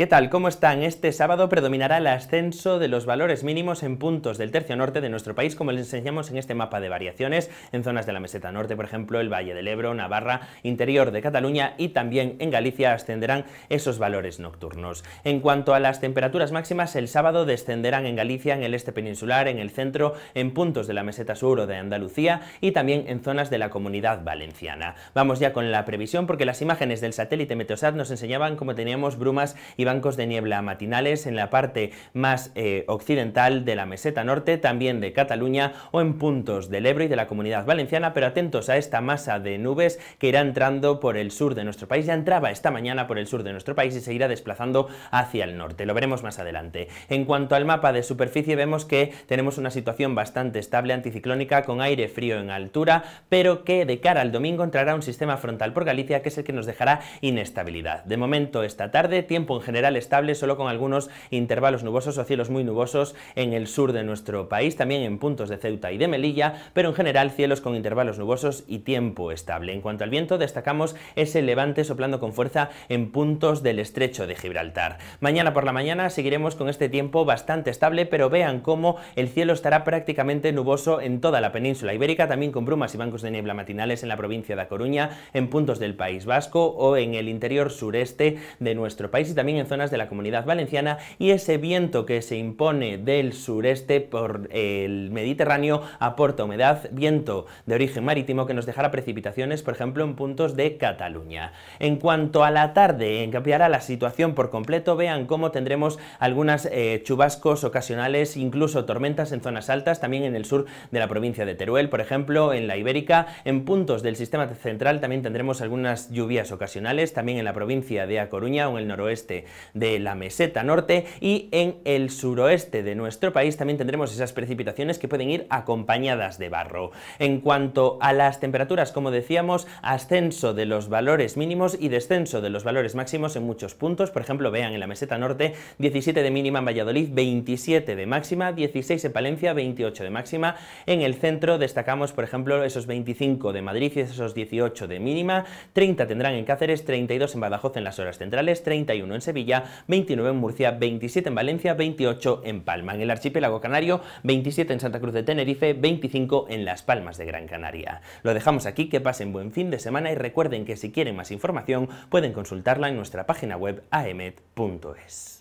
¿Qué tal? ¿Cómo están? Este sábado predominará el ascenso de los valores mínimos en puntos del tercio norte de nuestro país, como les enseñamos en este mapa de variaciones, en zonas de la meseta norte, por ejemplo, el Valle del Ebro, Navarra, interior de Cataluña y también en Galicia ascenderán esos valores nocturnos. En cuanto a las temperaturas máximas, el sábado descenderán en Galicia, en el este peninsular, en el centro, en puntos de la meseta sur o de Andalucía y también en zonas de la comunidad valenciana. Vamos ya con la previsión porque las imágenes del satélite Meteosat nos enseñaban cómo teníamos brumas y bancos de niebla matinales en la parte más eh, occidental de la meseta norte, también de Cataluña o en puntos del Ebro y de la Comunidad Valenciana, pero atentos a esta masa de nubes que irá entrando por el sur de nuestro país, ya entraba esta mañana por el sur de nuestro país y se irá desplazando hacia el norte, lo veremos más adelante. En cuanto al mapa de superficie vemos que tenemos una situación bastante estable anticiclónica con aire frío en altura, pero que de cara al domingo entrará un sistema frontal por Galicia que es el que nos dejará inestabilidad. De momento esta tarde, tiempo en general estable, solo con algunos intervalos nubosos o cielos muy nubosos en el sur de nuestro país, también en puntos de Ceuta y de Melilla, pero en general cielos con intervalos nubosos y tiempo estable. En cuanto al viento, destacamos ese levante soplando con fuerza en puntos del estrecho de Gibraltar. Mañana por la mañana seguiremos con este tiempo bastante estable, pero vean cómo el cielo estará prácticamente nuboso en toda la península ibérica, también con brumas y bancos de niebla matinales en la provincia de Coruña, en puntos del País Vasco o en el interior sureste de nuestro país y también en zonas de la comunidad valenciana y ese viento que se impone del sureste por el Mediterráneo aporta humedad, viento de origen marítimo que nos dejará precipitaciones, por ejemplo, en puntos de Cataluña. En cuanto a la tarde, cambiará la situación por completo, vean cómo tendremos algunas eh, chubascos ocasionales, incluso tormentas en zonas altas, también en el sur de la provincia de Teruel, por ejemplo, en la Ibérica, en puntos del sistema central también tendremos algunas lluvias ocasionales, también en la provincia de A Coruña o en el noroeste de la meseta norte y en el suroeste de nuestro país también tendremos esas precipitaciones que pueden ir acompañadas de barro. En cuanto a las temperaturas, como decíamos, ascenso de los valores mínimos y descenso de los valores máximos en muchos puntos, por ejemplo, vean en la meseta norte 17 de mínima en Valladolid, 27 de máxima, 16 en Palencia, 28 de máxima, en el centro destacamos, por ejemplo, esos 25 de Madrid y esos 18 de mínima, 30 tendrán en Cáceres, 32 en Badajoz en las horas centrales, 31 en Sevilla, 29 en Murcia, 27 en Valencia, 28 en Palma. En el archipiélago canario, 27 en Santa Cruz de Tenerife, 25 en Las Palmas de Gran Canaria. Lo dejamos aquí, que pasen buen fin de semana y recuerden que si quieren más información pueden consultarla en nuestra página web aemet.es.